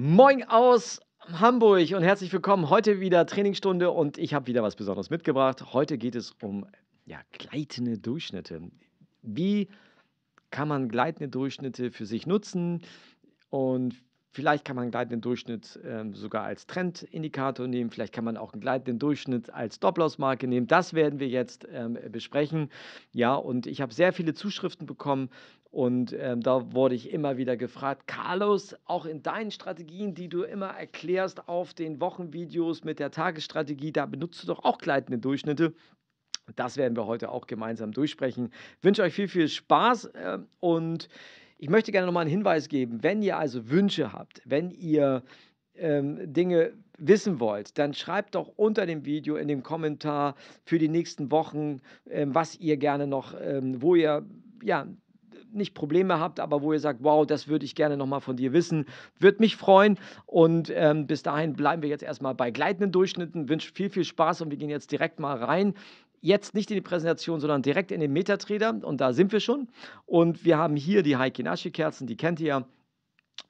Moin aus Hamburg und herzlich willkommen. Heute wieder Trainingsstunde und ich habe wieder was Besonderes mitgebracht. Heute geht es um ja, gleitende Durchschnitte. Wie kann man gleitende Durchschnitte für sich nutzen? Und vielleicht kann man einen gleitenden Durchschnitt äh, sogar als Trendindikator nehmen. Vielleicht kann man auch einen gleitenden Durchschnitt als stop nehmen. Das werden wir jetzt ähm, besprechen. Ja, und ich habe sehr viele Zuschriften bekommen und ähm, da wurde ich immer wieder gefragt, Carlos, auch in deinen Strategien, die du immer erklärst auf den Wochenvideos mit der Tagesstrategie, da benutzt du doch auch gleitende Durchschnitte. Das werden wir heute auch gemeinsam durchsprechen. Ich wünsche euch viel, viel Spaß äh, und ich möchte gerne nochmal einen Hinweis geben. Wenn ihr also Wünsche habt, wenn ihr ähm, Dinge wissen wollt, dann schreibt doch unter dem Video in dem Kommentar für die nächsten Wochen, ähm, was ihr gerne noch, ähm, wo ihr ja nicht Probleme habt, aber wo ihr sagt, wow, das würde ich gerne nochmal von dir wissen, würde mich freuen. Und ähm, bis dahin bleiben wir jetzt erstmal bei gleitenden Durchschnitten. Wünsche viel, viel Spaß und wir gehen jetzt direkt mal rein jetzt nicht in die Präsentation, sondern direkt in den Metatrader und da sind wir schon. Und wir haben hier die Heikinashi-Kerzen, die kennt ihr ja.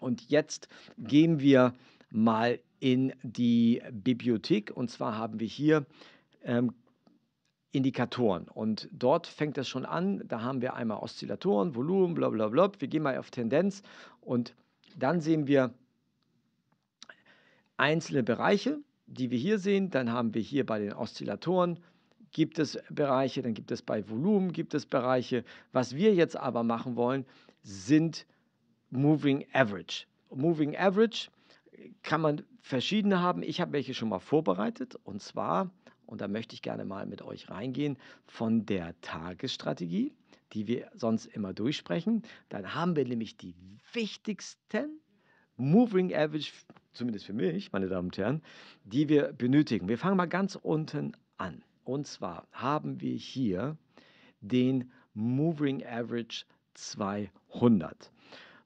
Und jetzt gehen wir mal in die Bibliothek und zwar haben wir hier ähm, Indikatoren. Und dort fängt das schon an. Da haben wir einmal Oszillatoren, Volumen, bla bla bla. Wir gehen mal auf Tendenz und dann sehen wir einzelne Bereiche, die wir hier sehen. Dann haben wir hier bei den Oszillatoren gibt es Bereiche, dann gibt es bei Volumen gibt es Bereiche. Was wir jetzt aber machen wollen, sind Moving Average. Moving Average kann man verschiedene haben. Ich habe welche schon mal vorbereitet und zwar, und da möchte ich gerne mal mit euch reingehen, von der Tagesstrategie, die wir sonst immer durchsprechen. Dann haben wir nämlich die wichtigsten Moving Average, zumindest für mich, meine Damen und Herren, die wir benötigen. Wir fangen mal ganz unten an. Und zwar haben wir hier den Moving Average 200.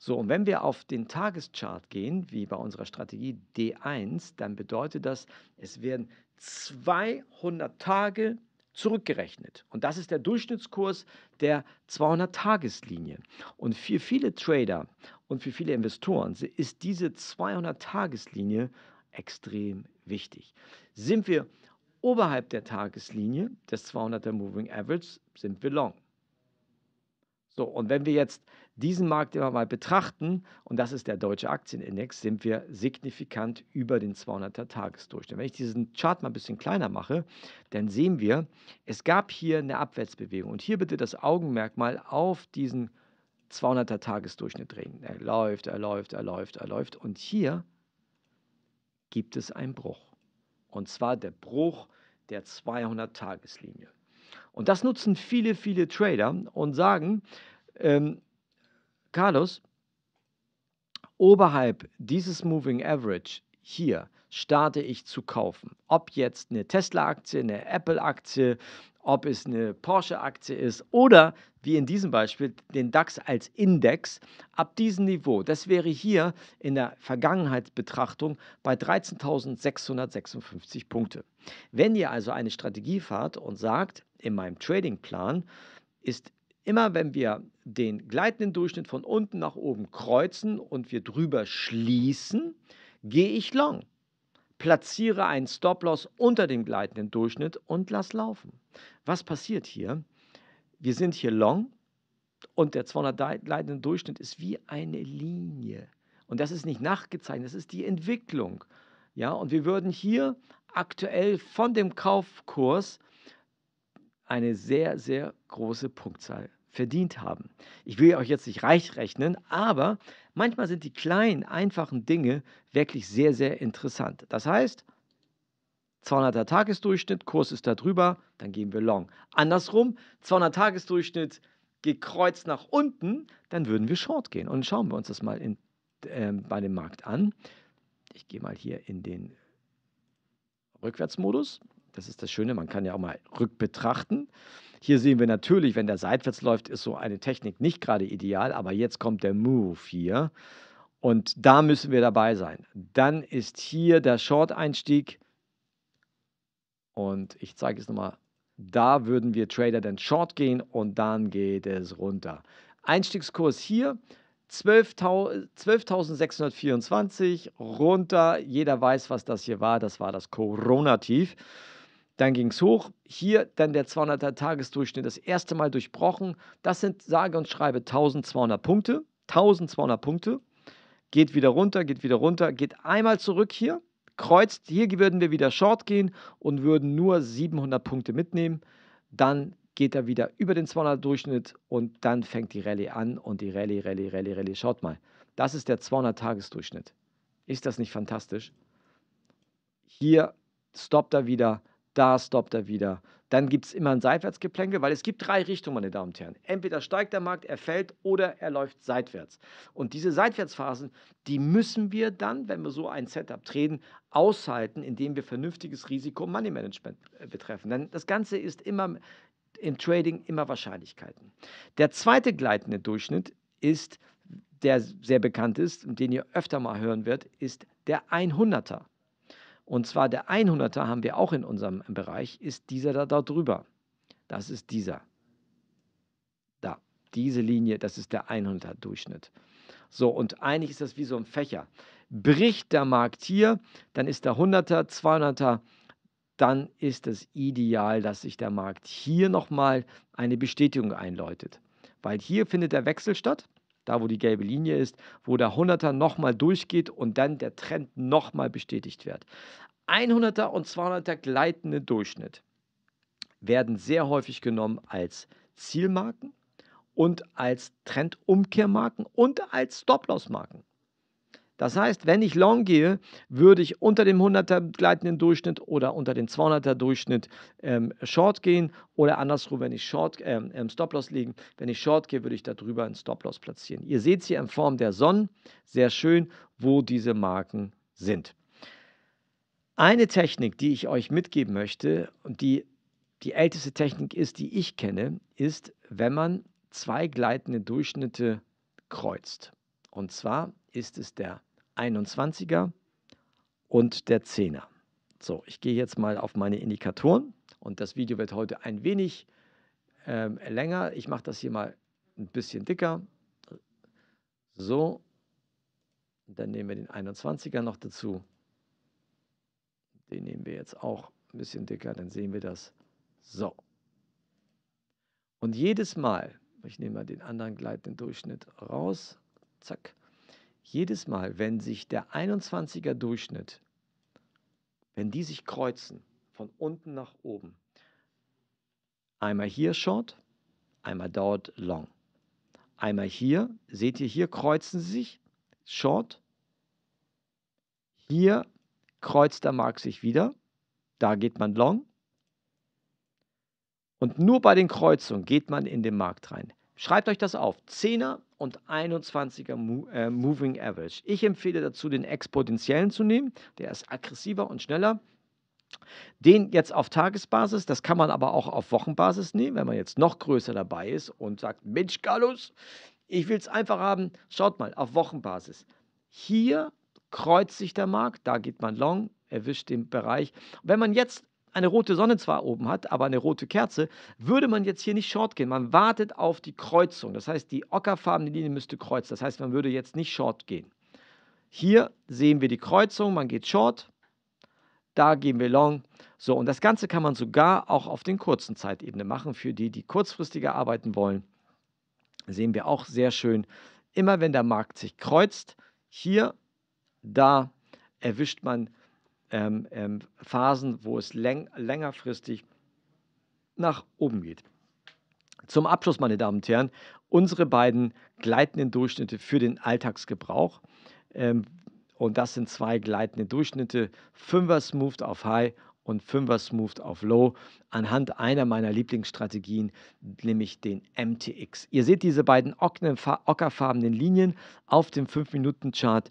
So, und wenn wir auf den Tageschart gehen, wie bei unserer Strategie D1, dann bedeutet das, es werden 200 Tage zurückgerechnet. Und das ist der Durchschnittskurs der 200-Tageslinie. Und für viele Trader und für viele Investoren ist diese 200-Tageslinie extrem wichtig. Sind wir oberhalb der Tageslinie des 200er Moving Average, sind wir long. So, und wenn wir jetzt diesen Markt immer mal betrachten, und das ist der deutsche Aktienindex, sind wir signifikant über den 200er-Tagesdurchschnitt. Wenn ich diesen Chart mal ein bisschen kleiner mache, dann sehen wir, es gab hier eine Abwärtsbewegung. Und hier bitte das Augenmerk mal auf diesen 200er-Tagesdurchschnitt drehen. Er läuft, er läuft, er läuft, er läuft. Und hier gibt es einen Bruch. Und zwar der Bruch der 200-Tageslinie. Und das nutzen viele, viele Trader und sagen, ähm, Carlos, oberhalb dieses Moving Average hier starte ich zu kaufen. Ob jetzt eine Tesla-Aktie, eine Apple-Aktie, ob es eine Porsche-Aktie ist oder wie in diesem Beispiel den DAX als Index ab diesem Niveau. Das wäre hier in der Vergangenheitsbetrachtung bei 13.656 Punkte. Wenn ihr also eine Strategie fahrt und sagt, in meinem Tradingplan ist immer, wenn wir den gleitenden Durchschnitt von unten nach oben kreuzen und wir drüber schließen, gehe ich long. Platziere einen Stop-Loss unter dem gleitenden Durchschnitt und lass laufen. Was passiert hier? Wir sind hier long und der 200 gleitende Durchschnitt ist wie eine Linie. Und das ist nicht nachgezeichnet, das ist die Entwicklung. Ja, und wir würden hier aktuell von dem Kaufkurs eine sehr, sehr große Punktzahl verdient haben. Ich will euch jetzt nicht reich rechnen, aber manchmal sind die kleinen, einfachen Dinge wirklich sehr, sehr interessant. Das heißt, 200er Tagesdurchschnitt, Kurs ist da drüber, dann gehen wir long. Andersrum, 200 er Tagesdurchschnitt gekreuzt nach unten, dann würden wir short gehen. Und schauen wir uns das mal in, äh, bei dem Markt an. Ich gehe mal hier in den Rückwärtsmodus das ist das Schöne, man kann ja auch mal rückbetrachten. Hier sehen wir natürlich, wenn der seitwärts läuft, ist so eine Technik nicht gerade ideal, aber jetzt kommt der Move hier und da müssen wir dabei sein. Dann ist hier der Short-Einstieg und ich zeige es nochmal, da würden wir Trader dann Short gehen und dann geht es runter. Einstiegskurs hier 12.624 runter. Jeder weiß, was das hier war. Das war das Corona-Tief. Dann ging es hoch. Hier dann der 200er-Tagesdurchschnitt das erste Mal durchbrochen. Das sind sage und schreibe 1200 Punkte. 1200 Punkte. Geht wieder runter, geht wieder runter, geht einmal zurück hier, kreuzt. Hier würden wir wieder Short gehen und würden nur 700 Punkte mitnehmen. Dann geht er wieder über den 200er-Durchschnitt und dann fängt die Rallye an und die Rallye, Rallye, Rallye, Rallye. Schaut mal, das ist der 200-Tagesdurchschnitt. er Ist das nicht fantastisch? Hier stoppt er wieder da stoppt er wieder. Dann gibt es immer ein Seitwärtsgeplänkel, weil es gibt drei Richtungen, meine Damen und Herren. Entweder steigt der Markt, er fällt oder er läuft seitwärts. Und diese Seitwärtsphasen, die müssen wir dann, wenn wir so ein Setup treten, aushalten, indem wir vernünftiges Risiko-Money-Management äh, betreffen. Denn das Ganze ist immer im Trading immer Wahrscheinlichkeiten. Der zweite gleitende Durchschnitt ist, der sehr bekannt ist und den ihr öfter mal hören wird, ist der 100er. Und zwar der 100er haben wir auch in unserem Bereich, ist dieser da, da drüber. Das ist dieser. Da, diese Linie, das ist der 100er Durchschnitt. So, und eigentlich ist das wie so ein Fächer. Bricht der Markt hier, dann ist der 100er, 200er, dann ist es ideal, dass sich der Markt hier nochmal eine Bestätigung einläutet. Weil hier findet der Wechsel statt da wo die gelbe Linie ist, wo der 100er nochmal durchgeht und dann der Trend nochmal bestätigt wird. 100er und 200er gleitende Durchschnitt werden sehr häufig genommen als Zielmarken und als Trendumkehrmarken und als Stop-Loss-Marken. Das heißt, wenn ich long gehe, würde ich unter dem 100er gleitenden Durchschnitt oder unter dem 200er Durchschnitt ähm, short gehen oder andersrum, wenn ich short ähm, ähm Stop-Loss liegen, wenn ich short gehe, würde ich darüber einen Stop-Loss platzieren. Ihr seht hier in Form der Sonne sehr schön, wo diese Marken sind. Eine Technik, die ich euch mitgeben möchte und die die älteste Technik ist, die ich kenne, ist, wenn man zwei gleitende Durchschnitte kreuzt. Und zwar ist es der 21er und der 10er. So, ich gehe jetzt mal auf meine Indikatoren und das Video wird heute ein wenig ähm, länger. Ich mache das hier mal ein bisschen dicker. So, dann nehmen wir den 21er noch dazu. Den nehmen wir jetzt auch ein bisschen dicker, dann sehen wir das. So. Und jedes Mal, ich nehme mal den anderen gleitenden Durchschnitt raus, zack, jedes Mal, wenn sich der 21er Durchschnitt, wenn die sich kreuzen, von unten nach oben, einmal hier Short, einmal dort Long. Einmal hier, seht ihr, hier kreuzen sie sich, Short. Hier kreuzt der Markt sich wieder, da geht man Long. Und nur bei den Kreuzungen geht man in den Markt rein. Schreibt euch das auf. 10er und 21er äh, Moving Average. Ich empfehle dazu, den exponentiellen zu nehmen. Der ist aggressiver und schneller. Den jetzt auf Tagesbasis, das kann man aber auch auf Wochenbasis nehmen, wenn man jetzt noch größer dabei ist und sagt, Mensch, Gallus, ich will es einfach haben. Schaut mal, auf Wochenbasis. Hier kreuzt sich der Markt, da geht man long, erwischt den Bereich. Wenn man jetzt eine rote Sonne zwar oben hat, aber eine rote Kerze, würde man jetzt hier nicht short gehen. Man wartet auf die Kreuzung. Das heißt, die ockerfarbene Linie müsste kreuzen. Das heißt, man würde jetzt nicht short gehen. Hier sehen wir die Kreuzung, man geht short, da gehen wir long. So, und das Ganze kann man sogar auch auf den kurzen Zeitebene machen. Für die, die kurzfristiger arbeiten wollen, sehen wir auch sehr schön, immer wenn der Markt sich kreuzt, hier, da erwischt man ähm, ähm, Phasen, wo es läng längerfristig nach oben geht. Zum Abschluss, meine Damen und Herren, unsere beiden gleitenden Durchschnitte für den Alltagsgebrauch. Ähm, und das sind zwei gleitende Durchschnitte, 5er Smooth auf High und 5er Smooth auf Low anhand einer meiner Lieblingsstrategien, nämlich den MTX. Ihr seht diese beiden ockerfarbenen Linien auf dem 5-Minuten-Chart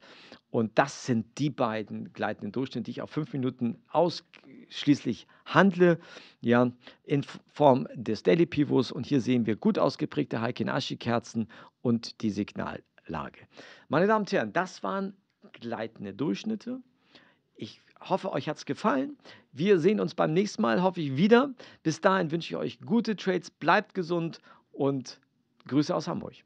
und das sind die beiden gleitenden Durchschnitte, die ich auf fünf Minuten ausschließlich handle, ja, in Form des Daily Pivots. Und hier sehen wir gut ausgeprägte ashi kerzen und die Signallage. Meine Damen und Herren, das waren gleitende Durchschnitte. Ich hoffe, euch hat es gefallen. Wir sehen uns beim nächsten Mal, hoffe ich, wieder. Bis dahin wünsche ich euch gute Trades, bleibt gesund und Grüße aus Hamburg.